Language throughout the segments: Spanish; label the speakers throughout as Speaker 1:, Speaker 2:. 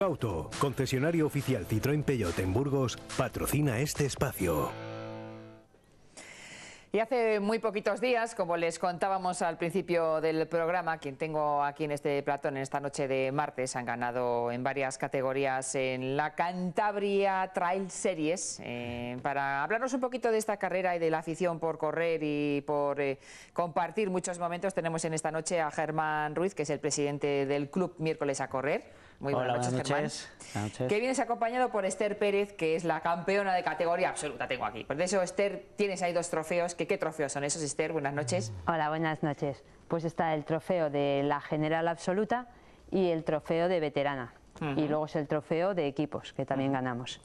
Speaker 1: Auto, concesionario oficial Citroën Peugeot en Burgos, patrocina este espacio.
Speaker 2: Y hace muy poquitos días, como les contábamos al principio del programa, quien tengo aquí en este platón en esta noche de martes, han ganado en varias categorías en la Cantabria Trail Series. Eh, para hablarnos un poquito de esta carrera y de la afición por correr y por eh, compartir muchos momentos, tenemos en esta noche a Germán Ruiz, que es el presidente del Club Miércoles a Correr. Muy buenas, noches, buenas, Que vienes acompañado por Esther Pérez, que es la campeona de categoría absoluta, tengo aquí. Por eso, Esther, tienes ahí dos trofeos. ¿Qué, trofeos son esos, Esther? Buenas noches.
Speaker 3: Hola, buenas noches. Pues está el trofeo de la general absoluta y el trofeo de veterana. Y luego es el trofeo de equipos, que también ganamos.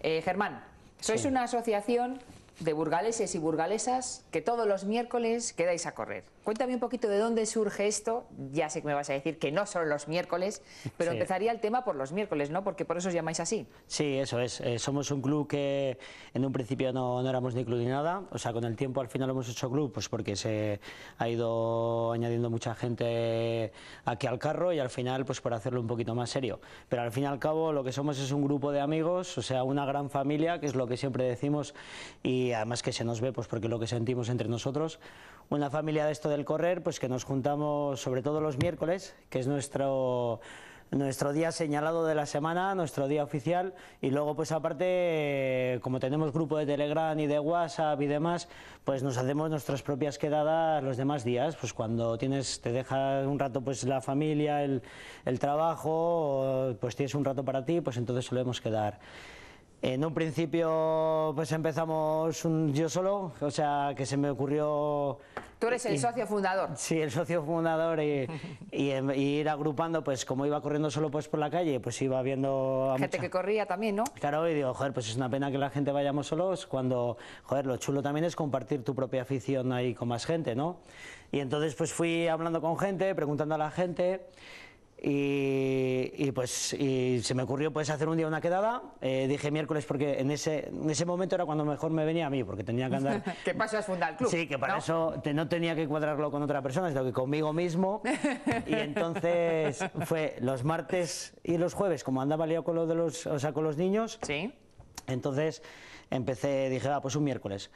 Speaker 3: Eh, Germán,
Speaker 2: sois una asociación de burgaleses y burgalesas que todos los miércoles quedáis a correr. Cuéntame un poquito de dónde surge esto. Ya sé que me vas a decir que no son los miércoles, pero empezaría el tema por los miércoles, ¿no? Porque por eso os llamáis así.
Speaker 1: Sí, eso es. Eh, somos un club que en un principio no, éramos ni club ni nada. O sea, con el tiempo al final hemos hecho club, pues porque se ha ido añadiendo mucha gente aquí al carro y al final, pues por hacerlo un poquito más serio. Pero al fin y al cabo, lo que somos es un grupo de amigos, o sea, una gran familia, que es lo que siempre decimos y además que se nos ve, pues porque lo que sentimos entre nosotros. Una familia de esto de el correr, pues que nos juntamos sobre todo los miércoles, que es nuestro nuestro día señalado de la semana, nuestro día oficial y luego pues aparte como tenemos grupo de Telegram y de WhatsApp y demás, pues nos hacemos nuestras propias quedadas los demás días, pues cuando tienes te deja un rato pues la familia, el, el trabajo, pues tienes un rato para ti, pues entonces solemos quedar. En un principio, pues empezamos yo solo, o sea, que se me ocurrió... Tú eres el socio fundador. Sí, el socio fundador em, y, ir agrupando, pues como iba corriendo solo pues por la calle, pues iba viendo... A gente
Speaker 2: que corría también, ¿no?
Speaker 1: Claro, y digo, joder, pues es una pena que la gente vayamos solos cuando, joder, lo chulo también es compartir tu propia afición ahí con más gente, ¿no? Y entonces pues fui hablando con gente, preguntando a la gente... Y, pues se me ocurrió pues hacer un día una quedada eh, dije miércoles porque en ese en ese momento era cuando mejor me venía a mí porque tenía que andar que pasas fundar el club sí que para eso no tenía que cuadrarlo con otra persona sino que conmigo mismo y entonces fue los martes y los jueves como andaba liado con lo de los o sea con los niños sí entonces empecé dije ah, pues un miércoles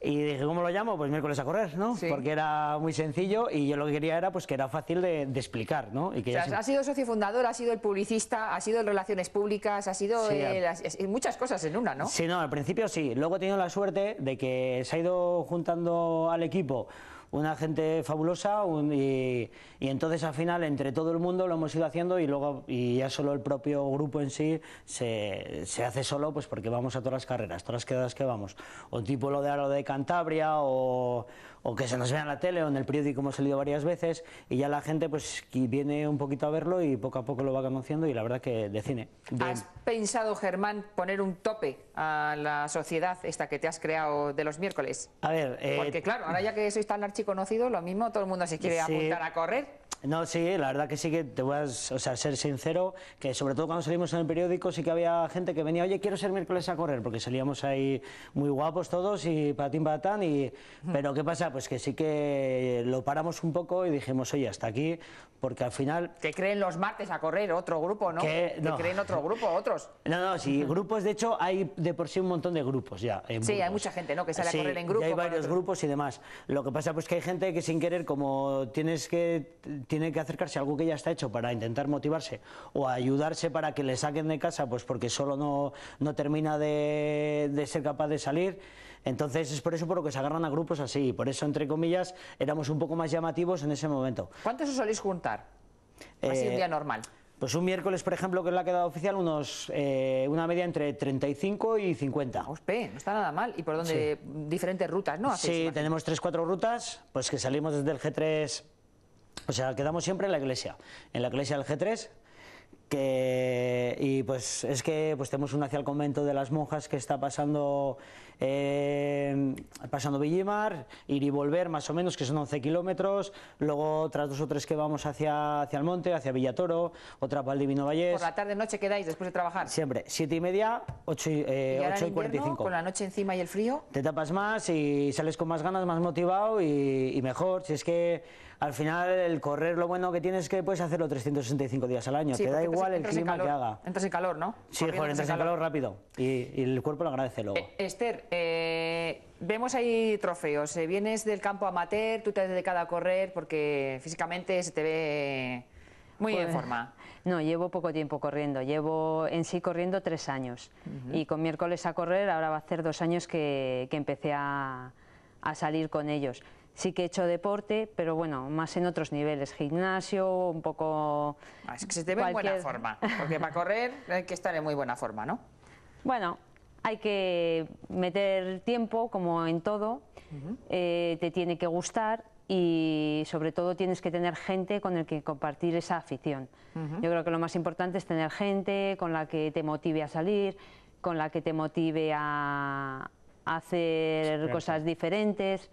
Speaker 1: y dije, ¿cómo lo llamo? Pues miércoles a correr, ¿no? Porque era muy sencillo y yo lo que quería era pues que era fácil de, explicar, ¿no? Y que o sea, ha
Speaker 2: sido socio fundador, ha sido el publicista, ha sido en relaciones públicas, ha sido en muchas cosas en una, ¿no?
Speaker 1: Sí, no, al principio sí. Luego he tenido la suerte de que se ha ido juntando al equipo una gente fabulosa y, entonces al final entre todo el mundo lo hemos ido haciendo y luego y ya solo el propio grupo en sí se, hace solo pues porque vamos a todas las carreras, todas las quedadas que vamos, o tipo lo de Aro de Cantabria o o que se nos vea en la tele o en el periódico ha salido varias veces y ya la gente pues viene un poquito a verlo y poco a poco lo va conociendo y la verdad que de cine. ¿Has
Speaker 2: pensado, Germán, poner un tope a la sociedad esta que te has creado de los miércoles?
Speaker 1: A ver... Eh, Porque claro, ahora ya
Speaker 2: que sois tan archiconocido, lo mismo todo el mundo se quiere apuntar a
Speaker 1: correr. No, sí, la verdad que sí que te voy a ser sincero, que sobre todo cuando salimos en el periódico sí que había gente que venía, oye, quiero ser miércoles a correr, porque salíamos ahí muy guapos todos y patín patán, y... pero ¿qué pasa? Pues que sí que lo paramos un poco y dijimos, oye, hasta aquí, porque al final... Te creen los martes a correr otro grupo, ¿no? Que... Te creen otro
Speaker 2: grupo, otros.
Speaker 1: No, no, sí, grupos, de hecho, hay de por sí un montón de grupos ya. sí, hay
Speaker 2: mucha gente, ¿no? Que sale a correr en grupo. hay varios
Speaker 1: grupos y demás. Lo que pasa pues que hay gente que sin querer, como tienes que tiene que acercarse a algo que ya está hecho para intentar motivarse o ayudarse para que le saquen de casa, pues porque solo no, no termina de, ser capaz de salir. Entonces es por eso por lo que se agarran a grupos así, y por eso, entre comillas, éramos un poco más llamativos en ese momento. ¿Cuántos os soléis juntar? Así un eh, día normal. Pues un miércoles, por ejemplo, que es la quedada oficial, unos, eh, una media entre 35 y 50. Ospe, no está nada mal. ¿Y por donde, Diferentes rutas, ¿no? sí, tenemos tres, cuatro rutas, pues que salimos desde el G3 o sea, quedamos siempre en la iglesia, en la iglesia del G3, que, y pues es que pues tenemos un hacia el convento de las monjas que está pasando eh, pasando Villimar, ir y volver más o menos, que son 11 kilómetros, luego tras dos o tres que vamos hacia, hacia el monte, hacia Villatoro, otra para el Divino Vallés. Por la
Speaker 2: tarde noche quedáis después de trabajar.
Speaker 1: Siempre, siete y media, ocho y, 45. Eh, con la
Speaker 2: noche encima y el frío.
Speaker 1: Te tapas más y sales con más ganas, más motivado y, y mejor. Si es que al final el correr lo bueno que tienes es que puedes hacerlo 365 días al año. te da igual el clima que haga.
Speaker 2: Entras en calor, ¿no? Sí, entras, en calor,
Speaker 1: rápido. Y, el cuerpo lo agradece luego. Eh,
Speaker 2: Esther, eh, vemos ahí trofeos. Eh, vienes del campo amateur, tú te has dedicado a correr porque físicamente se te ve muy en pues, forma.
Speaker 3: No, llevo poco tiempo corriendo. Llevo en sí corriendo tres años. Y con miércoles a correr, ahora va a hacer dos años que, empecé a salir con ellos sí que he hecho deporte, pero bueno, más en otros niveles, gimnasio, un poco... Ah, es que se te ve en buena forma,
Speaker 2: porque para correr hay que estar en muy buena forma, ¿no?
Speaker 3: Bueno, hay que meter tiempo, como en todo, eh, te tiene que gustar y sobre todo tienes que tener gente con el que compartir esa afición. Yo creo que lo más importante es tener gente con la que te motive a salir, con la que te motive a, hacer cosas diferentes.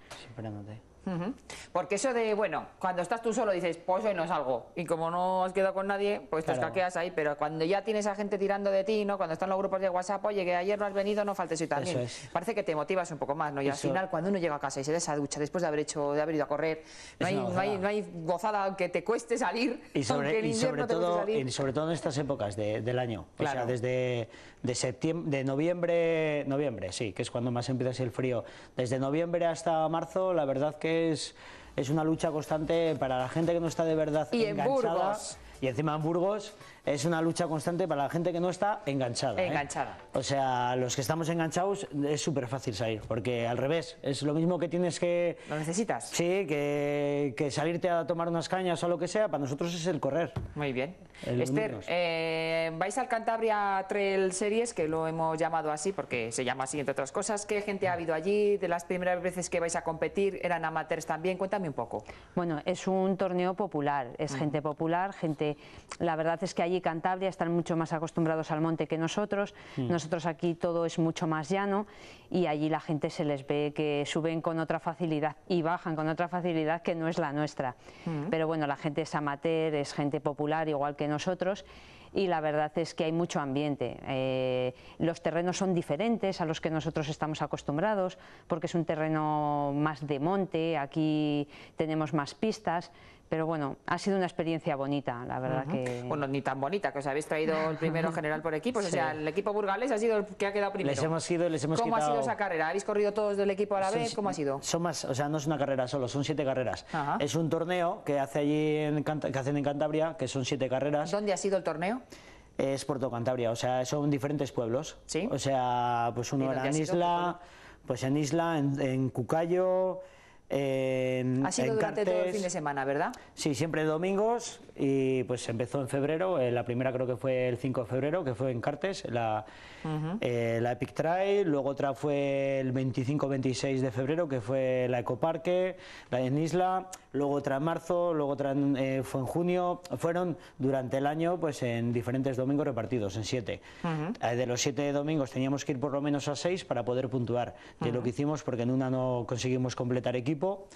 Speaker 2: Porque eso de, bueno, cuando estás tú solo dices, pues hoy no algo Y como no has quedado con nadie, pues te escaqueas ahí. Pero cuando ya tienes a gente tirando de ti, ¿no? Cuando están los grupos de WhatsApp, oye, que ayer no has venido, no faltes hoy también. Parece que te motivas un
Speaker 1: poco más, ¿no? Y al final,
Speaker 2: cuando uno llega a casa y se da esa ducha después de haber hecho, de haber ido a correr, no hay, no, hay, gozada aunque te cueste salir, y sobre, sobre todo,
Speaker 1: sobre todo en estas épocas del año. Claro. O sea, desde de septiembre, de noviembre, noviembre, sí, que es cuando más empieza el frío. Desde noviembre hasta marzo, la verdad que es, es una lucha constante para la gente que no está de verdad enganchada. Y encima en Burgos, es una lucha constante para la gente que no está enganchada. ¿eh? Enganchada. O sea, los que estamos enganchados es súper fácil salir, porque al revés, es lo mismo que tienes que... Lo necesitas. Sí, que, que, salirte a tomar unas cañas o lo que sea, para nosotros es el correr. Muy bien. El Esther,
Speaker 2: eh, vais al Cantabria Trail Series, que lo hemos llamado así porque se llama así, entre otras cosas. ¿Qué gente ha habido
Speaker 3: allí? De las primeras veces que vais a competir, ¿eran amateurs también? Cuéntame un poco. Bueno, es un torneo popular, es gente popular, gente... La verdad es que allí Cantabria están mucho más acostumbrados al monte que nosotros, mm. nosotros aquí todo es mucho más llano y allí la gente se les ve que suben con otra facilidad y bajan con otra facilidad que no es la nuestra. Mm. Pero bueno, la gente es amateur, es gente popular igual que nosotros y la verdad es que hay mucho ambiente. Eh, los terrenos son diferentes a los que nosotros estamos acostumbrados, porque es un terreno más de monte, aquí tenemos más pistas, pero bueno, ha sido una experiencia bonita, la verdad que... Bueno,
Speaker 2: ni tan bonita, que os habéis traído el primero general por equipo... o sea, el equipo burgalés ha sido el que ha quedado primero. Les hemos
Speaker 1: ido, les hemos ¿Cómo ha sido esa
Speaker 2: carrera? ¿Habéis corrido todos del equipo a la vez? ¿Cómo ha
Speaker 1: sido? Son más, o sea, no es una carrera solo, son siete carreras. Es un torneo que, hace allí en, que hacen en Cantabria, que son siete carreras. ¿Dónde ha sido el torneo? Es Puerto Cantabria, o sea, son diferentes pueblos. ¿Sí? O sea, pues uno era en Isla, pues en Isla, en, en Cucayo ha sido durante todo el fin de
Speaker 2: semana, ¿verdad?
Speaker 1: Sí, siempre domingos y pues empezó en febrero, eh, la primera creo que fue el 5 de febrero, que fue en Cartes, la, eh, la Epic Trail, luego otra fue el 25-26 de febrero, que fue la Ecoparque, la en Isla, luego otra en marzo, luego otra eh, fue en junio, fueron durante el año pues en diferentes domingos repartidos, en siete. de los siete domingos teníamos que ir por lo menos a seis para poder puntuar, de lo que hicimos porque en una no conseguimos completar equipo.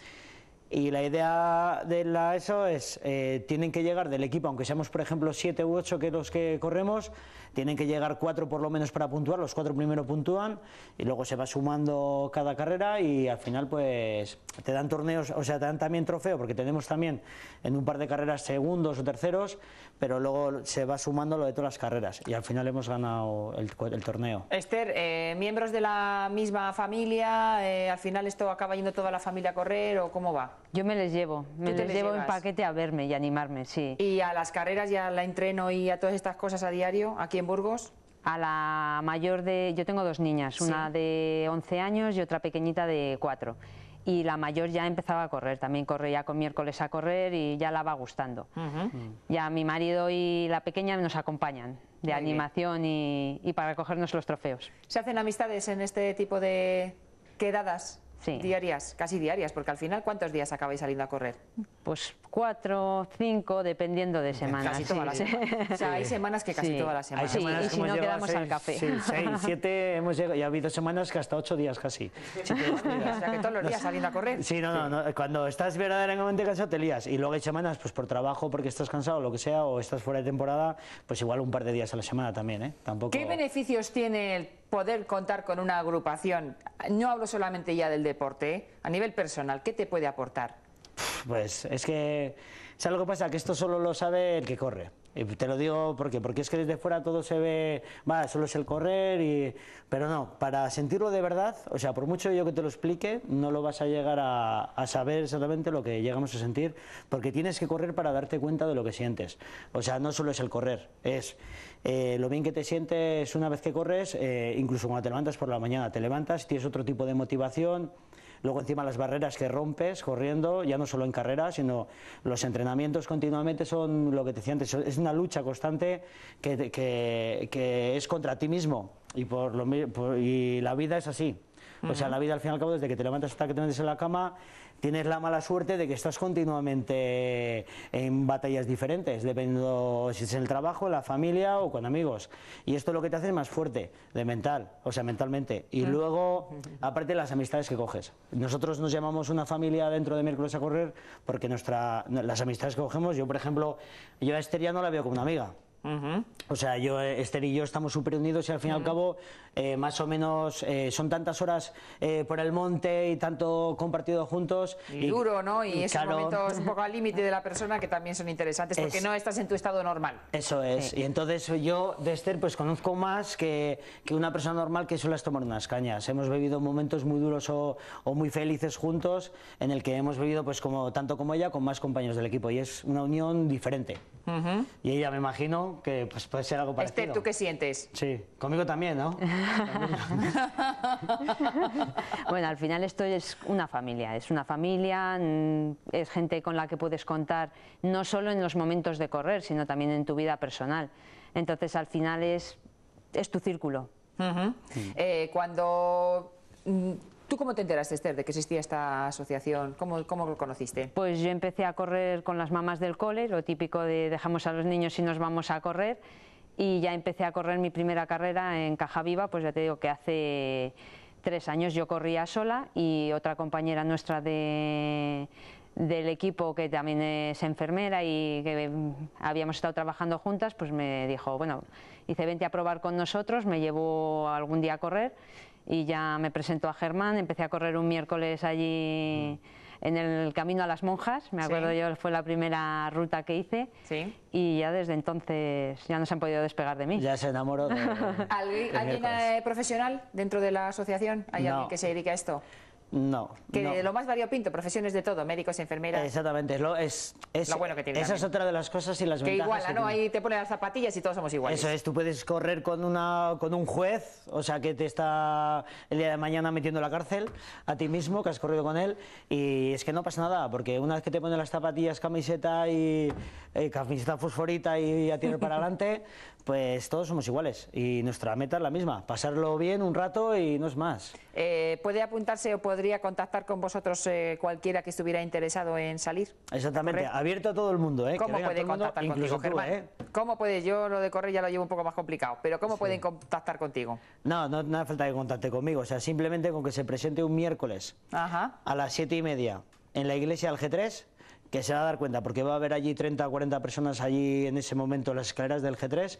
Speaker 1: Y la idea de la ESO es, eh, tienen que llegar del equipo, aunque seamos por ejemplo 7 u 8 que los que corremos, tienen que llegar 4 por lo menos para puntuar, los 4 primero puntúan y luego se va sumando cada carrera y al final pues te dan torneos, o sea, te dan también trofeo, porque tenemos también en un par de carreras segundos o terceros, pero luego se va sumando lo de todas las carreras y al final hemos ganado el, torneo.
Speaker 2: Esther, eh, miembros de la misma familia, eh, al final esto acaba yendo toda la familia a correr o cómo va? Yo me les llevo, me les, llevo en paquete
Speaker 3: a verme y animarme, sí. ¿Y a las carreras y a la entreno y a todas estas cosas a diario aquí en Burgos? A la mayor de... Yo tengo dos niñas, una de 11 años y otra pequeñita de 4 y la mayor ya empezaba a correr, también corría con miércoles a correr y ya la va gustando. Ya mi marido y la pequeña nos acompañan de animación y, y para cogernos los trofeos.
Speaker 2: ¿Se hacen amistades en este tipo de quedadas? Diarias, casi diarias, porque al final, ¿cuántos días acabáis saliendo a correr?
Speaker 3: Pues cuatro, cinco, dependiendo de eh, semana. Casi todas las O sea, hay semanas que casi todas las semanas. si no quedamos al café. Sí, seis,
Speaker 1: siete, hemos llegado, y ha habido semanas que hasta ocho días casi. días.
Speaker 3: O que todos los días saliendo a correr. Sí, no,
Speaker 1: no, cuando estás verdaderamente cansado te lías. Y luego hay semanas, pues por trabajo, porque estás cansado, lo que sea, o estás fuera de temporada, pues igual un par de días a la semana también, ¿eh? Tampoco... ¿Qué
Speaker 2: beneficios tiene el poder contar con una agrupación, no hablo solamente ya del deporte, ¿eh? a nivel personal, ¿qué te puede aportar?
Speaker 1: Pues es que, ¿sabes algo que pasa? Que esto solo lo sabe el que corre te lo digo porque, porque es que desde fuera todo se ve, va, solo es el correr, y, pero no, para sentirlo de verdad, o sea, por mucho yo que te lo explique, no lo vas a llegar a, saber exactamente lo que llegamos a sentir, porque tienes que correr para darte cuenta de lo que sientes. O sea, no solo es el correr, es eh, lo bien que te sientes una vez que corres, eh, incluso cuando te levantas por la mañana, te levantas, tienes otro tipo de motivación Luego encima las barreras que rompes corriendo, ya no solo en carrera, sino los entrenamientos continuamente son lo que te decía antes, es una lucha constante que, es contra ti mismo y, por lo, y la vida es así. O sea, la vida al fin y al cabo, desde que te levantas hasta que te metes en la cama, tienes la mala suerte de que estás continuamente en batallas diferentes, dependiendo si es el trabajo, la familia o con amigos. Y esto lo que te hace más fuerte, de mental, o sea, mentalmente. Y mm. luego, aparte, las amistades que coges. Nosotros nos llamamos una familia dentro de miércoles a correr porque nuestra, las amistades que cogemos, yo por ejemplo, yo a Esther ya no la veo como una amiga. O sea, yo, eh, Esther y yo estamos súper unidos y al fin y al cabo, eh, más o menos, eh, son tantas horas por el monte y tanto compartido juntos. Y, duro, ¿no? Y, esos momentos un poco
Speaker 2: al límite de la persona que también son interesantes porque no estás en tu estado normal.
Speaker 1: Eso es. Y entonces yo de Esther pues conozco más que, una persona normal que suele tomar unas cañas. Hemos vivido momentos muy duros o, muy felices juntos en el que hemos vivido pues como tanto como ella con más compañeros del equipo y es una unión diferente. Y ella me imagino que pues, puede ser algo parecido. Esther, ¿tú qué sientes? Sí, conmigo también, ¿no?
Speaker 3: bueno, al final esto es una familia, es una familia, mm, es gente con la que puedes contar no solo en los momentos de correr, sino también en tu vida personal. Entonces, al final es, es tu círculo. Mm.
Speaker 2: Eh, cuando mm, ¿Tú cómo te enteraste, Esther, de que existía esta asociación? ¿Cómo, cómo lo conociste?
Speaker 3: Pues yo empecé a correr con las mamás del cole, lo típico de dejamos a los niños y nos vamos a correr. Y ya empecé a correr mi primera carrera en Caja Viva, pues ya te digo que hace tres años yo corría sola y otra compañera nuestra del equipo que también es enfermera y que habíamos estado trabajando juntas, pues me dijo, bueno, hice 20 a probar con nosotros, me llevó algún día a correr y ya me presentó a Germán, empecé a correr un miércoles allí mm. en el Camino a las Monjas, me acuerdo yo, fue la primera ruta que hice y ya desde entonces ya no se han podido despegar de mí. Ya se
Speaker 1: enamoró de...
Speaker 2: ¿Alguien, eh, profesional dentro de la asociación? ¿Hay alguien que se dedique a esto?
Speaker 1: No. Que
Speaker 2: lo más variopinto, profesiones de todo, médicos, enfermeras.
Speaker 1: Exactamente, lo, es, Esa es otra de las cosas y las que ¿no? Ahí
Speaker 2: te ponen las zapatillas y todos somos
Speaker 1: iguales. Eso es, tú puedes correr con, una, con un juez, o sea, que te está el día de mañana metiendo a la cárcel, a ti mismo, que has corrido con él, y es que no pasa nada, porque una vez que te ponen las zapatillas, camiseta y eh, camiseta fosforita y a tirar para adelante, pues todos somos iguales y nuestra meta es la misma, pasarlo bien un rato y no es más.
Speaker 2: Eh, ¿Puede apuntarse o podría contactar con vosotros eh, cualquiera que estuviera interesado en salir?
Speaker 1: Exactamente, abierto a todo el mundo. Eh, ¿Cómo puede contactar contigo, eh?
Speaker 2: ¿Cómo puede? Yo lo de correr ya lo llevo un poco más complicado, pero ¿cómo pueden
Speaker 1: contactar contigo? No, no, hace falta que contacte conmigo, o sea, simplemente con que se presente un miércoles
Speaker 2: a
Speaker 1: las siete y media en la iglesia del G3 que se va a dar cuenta, porque va a haber allí 30 o 40 personas allí en ese momento en las escaleras del G3.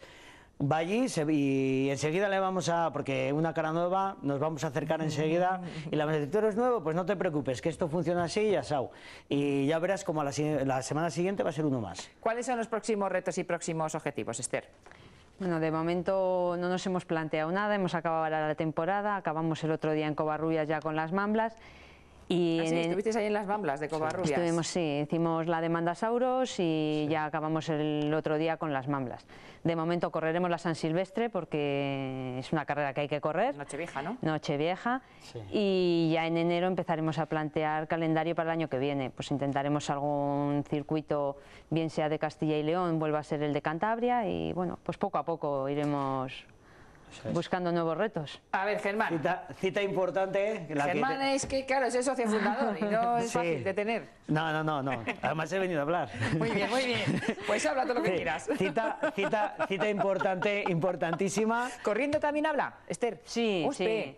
Speaker 1: Va allí y enseguida le vamos a, porque una cara nueva, nos vamos a acercar enseguida y la vamos es nuevo, pues no te preocupes, que esto funciona así y sabes. Y ya verás como la, la semana siguiente va a ser uno más. ¿Cuáles son los próximos retos y próximos objetivos, Esther?
Speaker 3: Bueno, de momento no nos hemos planteado nada, hemos acabado la temporada, acabamos el otro día en Covarrubias ya con las mamblas y ah, estuvisteis ahí en las Bamblas de Covarrubias. Estuvimos, sí, hicimos la demanda sauros y ya acabamos el otro día con las Mamblas. De momento correremos la San Silvestre porque es una carrera que hay que correr. noche vieja ¿no? Nochevieja. Sí. Y ya en enero empezaremos a plantear calendario para el año que viene. Pues intentaremos algún circuito, bien sea de Castilla y León, vuelva a ser el de Cantabria y bueno, pues poco a poco iremos buscando nuevos retos.
Speaker 1: A ver, Germán. Cita, importante. ¿eh? Germán
Speaker 2: es que, claro, es el socio fundador y no es fácil de tener.
Speaker 1: No, no, no, no. Además he venido a hablar. Muy bien, muy bien. Pues habla todo lo que quieras. Cita, cita, cita importante, importantísima. ¿Corriendo también habla, Esther? Sí, sí.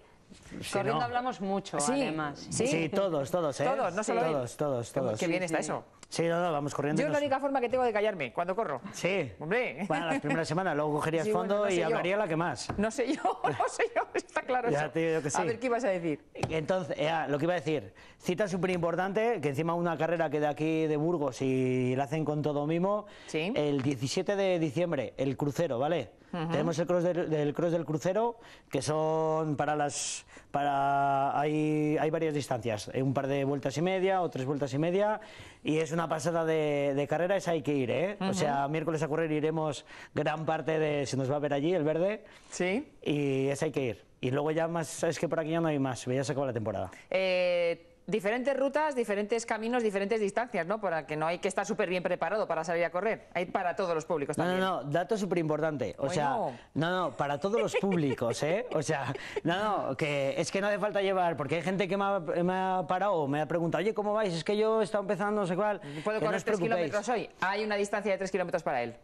Speaker 1: Corriendo
Speaker 3: hablamos mucho, además. ¿Sí? sí, todos,
Speaker 1: todos, ¿eh? Todos, no solo Todos, todos, todos. Qué bien está eso. Sí, no, no, vamos corriendo. Yo es la
Speaker 2: única forma que tengo de callarme, cuando corro. Sí. Hombre. Bueno, las primeras
Speaker 1: semanas, luego cogerías fondo y hablaría la que más. No sé yo, no sé yo, está claro ya Te digo que sí. A ver, ¿qué ibas a decir? Entonces, eh, ah, lo que iba a decir, cita súper importante, que encima una carrera que de aquí de Burgos y la hacen con todo mimo, Sí. el 17 de diciembre, el crucero, ¿vale? Tenemos el cross del, cross del crucero, que son para las... Para, hay, hay varias distancias, eh, un par de vueltas y media o tres vueltas y media, y es una pasada de, carrera, esa hay que ir, ¿eh? O sea, miércoles a correr iremos gran parte de... Se nos va a ver allí, el verde. Sí. Y esa hay que ir. Y luego ya más, sabes que por aquí ya no hay más, ya se acaba la temporada.
Speaker 2: Eh, diferentes rutas, diferentes caminos, diferentes distancias, ¿no? Para que no hay que estar súper bien preparado para salir a correr. Hay para
Speaker 1: todos los públicos también. No, no, no, dato súper importante. O sea, no, no, para todos los públicos, ¿eh? O sea, no, no, que es que no hace falta llevar, porque hay gente que me ha, me ha parado, me ha preguntado, oye, ¿cómo vais? Es que yo he estado empezando, no sé cuál. ¿Puedo correr tres kilómetros hoy?
Speaker 2: Hay una distancia de 3 kilómetros para él.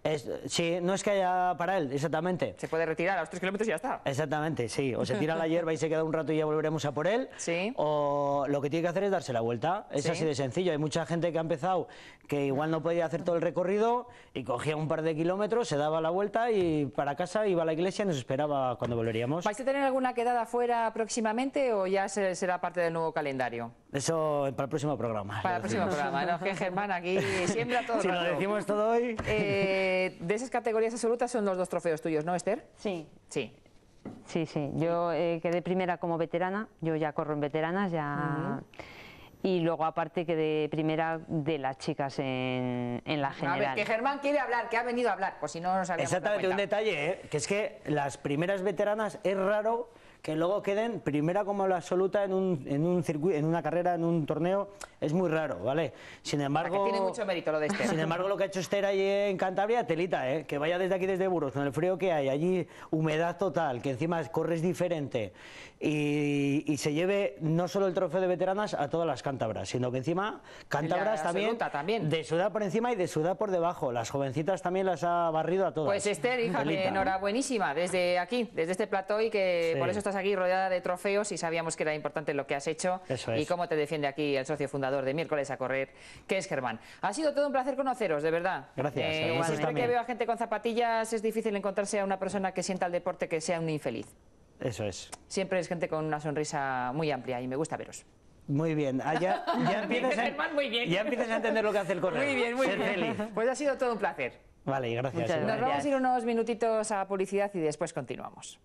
Speaker 1: sí, no es que haya para él, exactamente. Se puede retirar a los 3
Speaker 2: kilómetros y ya está.
Speaker 1: Exactamente, sí. O se tira la hierba y se queda un rato y ya volveremos a por él. Sí. O lo que tiene que hacer es darse la vuelta. Es así de sencillo. Hay mucha gente que ha empezado que igual no podía hacer todo el recorrido y cogía un par de kilómetros, se daba la vuelta y para casa iba a la iglesia y nos esperaba cuando volveríamos. ¿Vais a
Speaker 2: tener alguna quedada afuera próximamente o ya será parte del nuevo calendario?
Speaker 1: Eso para el próximo programa. Para el próximo programa,
Speaker 2: no, que Germán aquí siembra todo. Si lo decimos todo hoy. Eh, de esas categorías absolutas son los dos trofeos tuyos, ¿no, Esther? Sí. Sí.
Speaker 3: Sí, sí, yo eh, quedé primera como veterana, yo ya corro en veteranas, ya... Y luego aparte quedé primera de las chicas en,
Speaker 1: en la general. A ver, que
Speaker 2: Germán quiere hablar, que ha venido a hablar, pues si no nos habíamos Exactamente, un
Speaker 1: detalle, ¿eh? que es que las primeras veteranas es raro que luego queden primera como la absoluta en un, en en una carrera, en un torneo, es muy raro, ¿vale? Sin embargo. tiene mucho mérito
Speaker 2: lo de Esther. Sin embargo, lo
Speaker 1: que ha hecho Esther ahí en Cantabria, telita, ¿eh? Que vaya desde aquí, desde Burgos, con el frío que hay, allí humedad total, que encima corres diferente y, se lleve no solo el trofeo de veteranas a todas las cántabras, sino que encima cántabras también, también, de sudad por encima y de sudad por debajo. Las jovencitas también las ha barrido a todas. Pues Esther, hija, enhorabuenísima
Speaker 2: desde aquí, desde este plató y que por eso estás aquí rodeada de trofeos y sabíamos que era importante lo que has hecho y cómo te defiende aquí el socio fundador de Miércoles a Correr, que es Germán. Ha sido todo un placer conoceros, de verdad. Gracias. Eh, siempre que veo a gente con zapatillas es difícil encontrarse a una persona que sienta el deporte que sea un infeliz. Eso es. Siempre es gente con una sonrisa muy amplia y me gusta veros.
Speaker 1: Muy bien. Ah, ya, empiezas a, ya empiezas a entender lo que hace el Correr Muy bien, muy Ser Feliz. Pues ha sido todo un placer. Vale, gracias. Nos vamos a ir
Speaker 2: unos minutitos a publicidad y después continuamos.